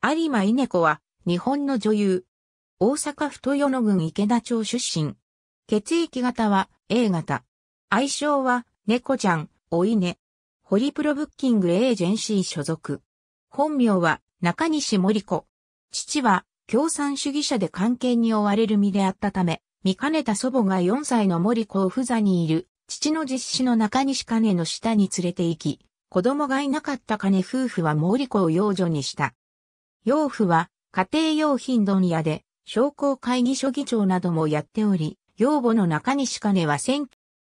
有馬稲子は、日本の女優。大阪府豊野郡池田町出身。血液型は A 型。愛称は、猫ちゃん、お稲。ホリプロブッキングエージェンシー所属。本名は、中西森子。父は、共産主義者で関係に追われる身であったため、見かねた祖母が4歳の森子を不座にいる、父の実子の中西金の下に連れて行き、子供がいなかった金夫婦は森子を養女にした。養父は家庭用品問屋で商工会議所議長などもやっており、養母の中西金は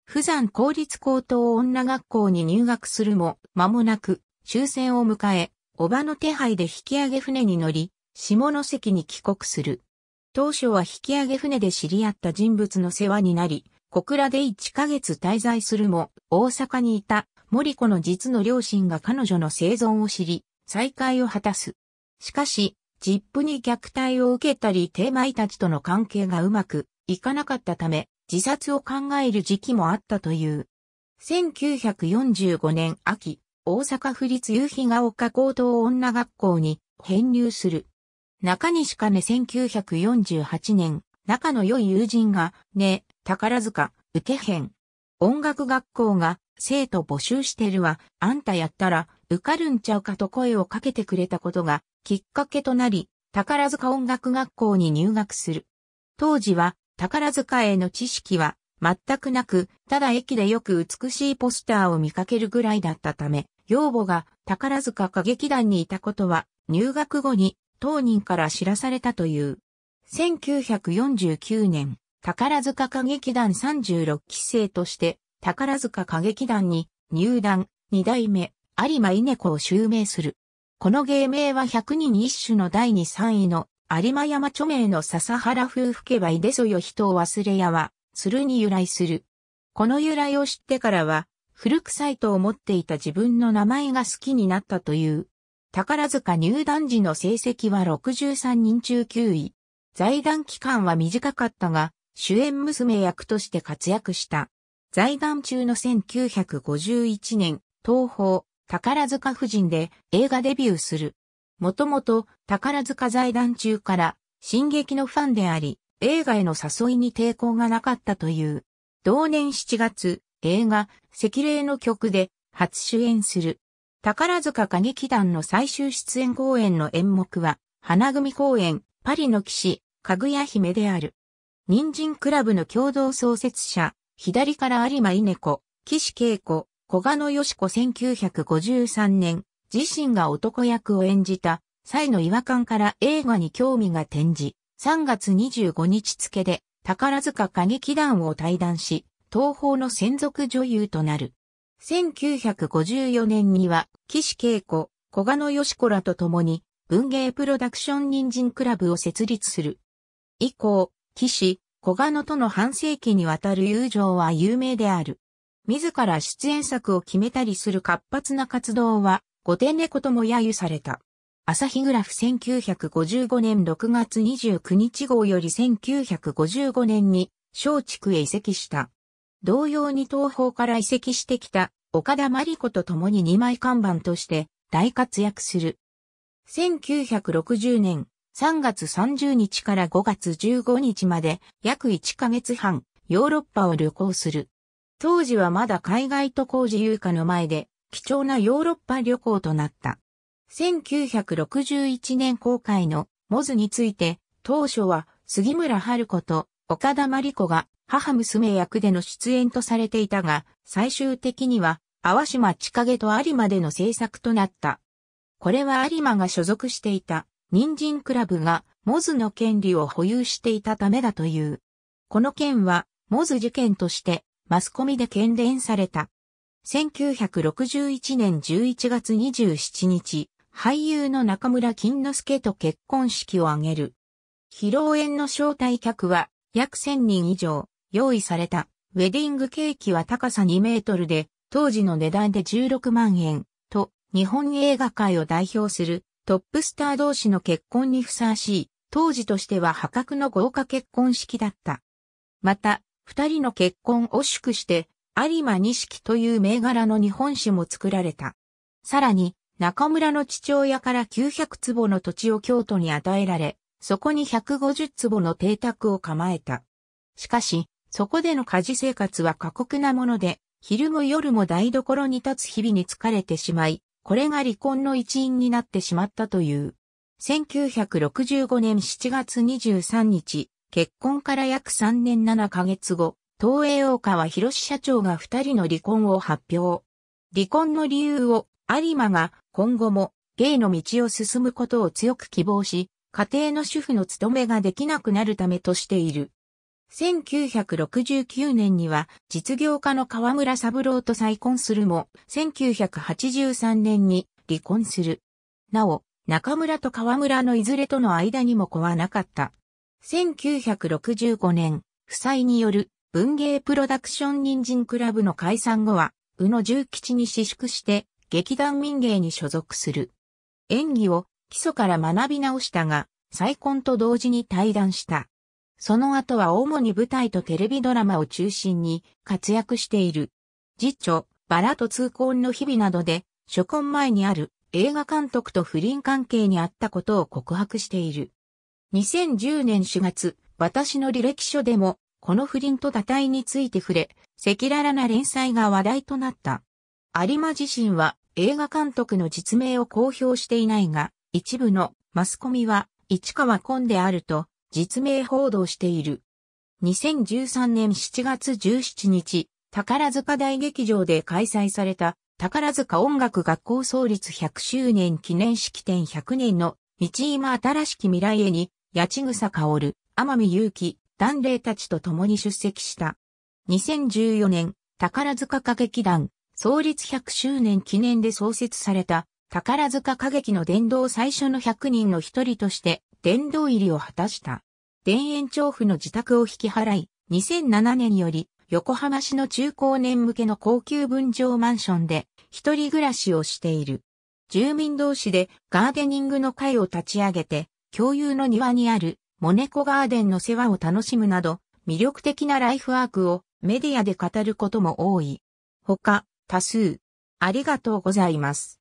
不山公立高等女学校に入学するも、間もなく終戦を迎え、叔母の手配で引き上げ船に乗り、下関に帰国する。当初は引き上げ船で知り合った人物の世話になり、小倉で1ヶ月滞在するも、大阪にいた森子の実の両親が彼女の生存を知り、再会を果たす。しかし、ジップに虐待を受けたりテーマイたちとの関係がうまくいかなかったため、自殺を考える時期もあったという。1945年秋、大阪府立夕日が丘高等女学校に編入する。中西金1948年、仲の良い友人が、ね、宝塚、受け編。音楽学校が、生徒募集してるわ、あんたやったら、受かるんちゃうかと声をかけてくれたことがきっかけとなり、宝塚音楽学校に入学する。当時は宝塚への知識は全くなく、ただ駅でよく美しいポスターを見かけるぐらいだったため、養母が宝塚歌劇団にいたことは入学後に当人から知らされたという。1949年、宝塚歌劇団36期生として宝塚歌劇団に入団二代目有馬稲子を襲名する。この芸名は百人一首の第二三位の有馬山著名の笹原夫婦けばいでそよ人を忘れやは、鶴に由来する。この由来を知ってからは、古臭いと思っていた自分の名前が好きになったという。宝塚入団時の成績は63人中9位。財団期間は短かったが、主演娘役として活躍した。財団中の1951年、東宝、宝塚夫人で映画デビューする。もともと宝塚財団中から進撃のファンであり、映画への誘いに抵抗がなかったという。同年7月、映画、赤霊の曲で初主演する。宝塚歌劇団の最終出演公演の演目は、花組公演、パリの騎士、かぐや姫である。人参クラブの共同創設者、左から有馬稲子、岸恵子、小賀野義子1953年、自身が男役を演じた際の違和感から映画に興味が転じ、3月25日付で宝塚歌劇団を退団し、東宝の専属女優となる。1954年には、岸恵子、小賀野義子らと共に、文芸プロダクション人参クラブを設立する。以降、岸、小賀野との半世紀にわたる友情は有名である。自ら出演作を決めたりする活発な活動は、んね猫とも揶揄された。朝日グラフ1955年6月29日号より1955年に松竹へ移籍した。同様に東方から移籍してきた岡田真理子と共に2枚看板として大活躍する。1960年3月30日から5月15日まで約1ヶ月半ヨーロッパを旅行する。当時はまだ海外渡航自由化の前で、貴重なヨーロッパ旅行となった。1961年公開のモズについて、当初は杉村春子と岡田真理子が母娘役での出演とされていたが、最終的には淡島千景と有馬での制作となった。これは有馬が所属していた人参クラブがモズの権利を保有していたためだという。この件はモズ事件としてマスコミで喧伝された。1961年11月27日、俳優の中村金之助と結婚式を挙げる。披露宴の招待客は約1000人以上用意された。ウェディングケーキは高さ2メートルで、当時の値段で16万円と、日本映画界を代表するトップスター同士の結婚にふさわしい、当時としては破格の豪華結婚式だった。また、二人の結婚を祝して、有馬錦という銘柄の日本酒も作られた。さらに、中村の父親から900坪の土地を京都に与えられ、そこに150坪の邸宅を構えた。しかし、そこでの家事生活は過酷なもので、昼も夜も台所に立つ日々に疲れてしまい、これが離婚の一因になってしまったという。1965年7月23日、結婚から約3年7ヶ月後、東映大川博社長が2人の離婚を発表。離婚の理由を有馬が今後も芸の道を進むことを強く希望し、家庭の主婦の務めができなくなるためとしている。1969年には実業家の河村三郎と再婚するも、1983年に離婚する。なお、中村と河村のいずれとの間にも子はなかった。1965年、夫妻による文芸プロダクション人参クラブの解散後は、宇野重吉に私縮して、劇団民芸に所属する。演技を基礎から学び直したが、再婚と同時に退団した。その後は主に舞台とテレビドラマを中心に活躍している。次女、バラと通婚の日々などで、初婚前にある映画監督と不倫関係にあったことを告白している。2010年4月、私の履歴書でも、この不倫と堕胎について触れ、赤裸々な連載が話題となった。有馬自身は映画監督の実名を公表していないが、一部のマスコミは市川コンであると実名報道している。2013年7月17日、宝塚大劇場で開催された宝塚音楽学校創立100周年記念式典100年の道今新しき未来へに八千草る、天海祐希、団霊たちと共に出席した。2014年、宝塚歌劇団、創立100周年記念で創設された、宝塚歌劇の殿堂最初の100人の一人として、殿堂入りを果たした。田園調布の自宅を引き払い、2007年より、横浜市の中高年向けの高級分譲マンションで、一人暮らしをしている。住民同士でガーデニングの会を立ち上げて、共有の庭にあるモネコガーデンの世話を楽しむなど、魅力的なライフワークをメディアで語ることも多い。他、多数。ありがとうございます。